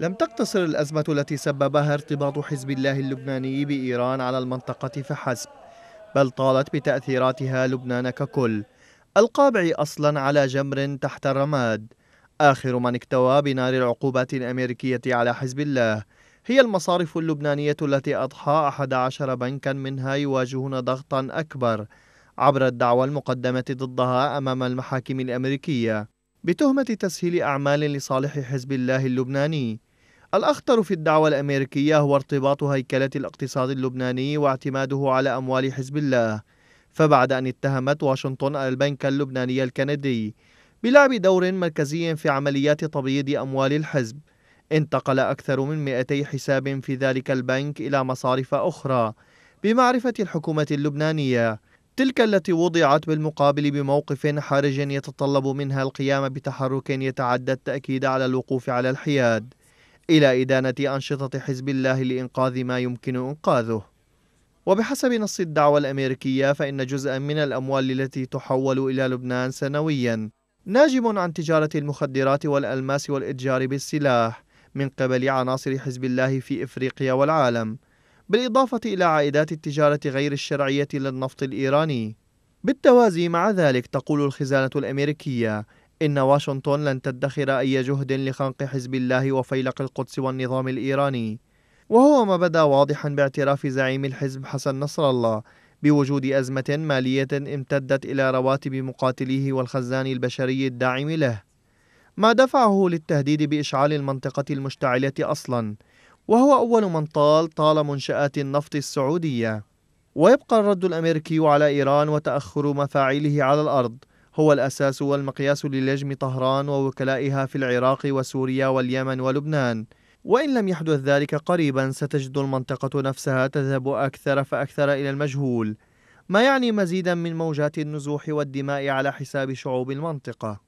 لم تقتصر الأزمة التي سببها ارتباط حزب الله اللبناني بإيران على المنطقة فحسب بل طالت بتأثيراتها لبنان ككل القابع أصلا على جمر تحت الرماد آخر من اكتوى بنار العقوبات الأمريكية على حزب الله هي المصارف اللبنانية التي أضحى 11 بنكا منها يواجهون ضغطا أكبر عبر الدعوى المقدمة ضدها أمام المحاكم الأمريكية بتهمة تسهيل أعمال لصالح حزب الله اللبناني الأخطر في الدعوة الأمريكية هو ارتباط هيكلة الاقتصاد اللبناني واعتماده على أموال حزب الله فبعد أن اتهمت واشنطن البنك اللبناني الكندي بلعب دور مركزي في عمليات تبييض أموال الحزب انتقل أكثر من 200 حساب في ذلك البنك إلى مصارف أخرى بمعرفة الحكومة اللبنانية تلك التي وضعت بالمقابل بموقف حرج يتطلب منها القيام بتحرك يتعدى التأكيد على الوقوف على الحياد إلى إدانة أنشطة حزب الله لإنقاذ ما يمكن إنقاذه وبحسب نص الدعوة الأمريكية فإن جزءا من الأموال التي تحول إلى لبنان سنويا ناجم عن تجارة المخدرات والألماس والإتجار بالسلاح من قبل عناصر حزب الله في إفريقيا والعالم بالإضافة إلى عائدات التجارة غير الشرعية للنفط الإيراني بالتوازي مع ذلك تقول الخزانة الأمريكية إن واشنطن لن تدخر أي جهد لخنق حزب الله وفيلق القدس والنظام الإيراني وهو ما بدا واضحا باعتراف زعيم الحزب حسن نصر الله بوجود أزمة مالية امتدت إلى رواتب مقاتليه والخزان البشري الداعم له ما دفعه للتهديد بإشعال المنطقة المشتعلة أصلاً وهو أول من طال طال منشآت النفط السعودية ويبقى الرد الأمريكي على إيران وتأخر مفاعيله على الأرض هو الأساس والمقياس للجم طهران ووكلائها في العراق وسوريا واليمن ولبنان وإن لم يحدث ذلك قريبا ستجد المنطقة نفسها تذهب أكثر فأكثر إلى المجهول ما يعني مزيدا من موجات النزوح والدماء على حساب شعوب المنطقة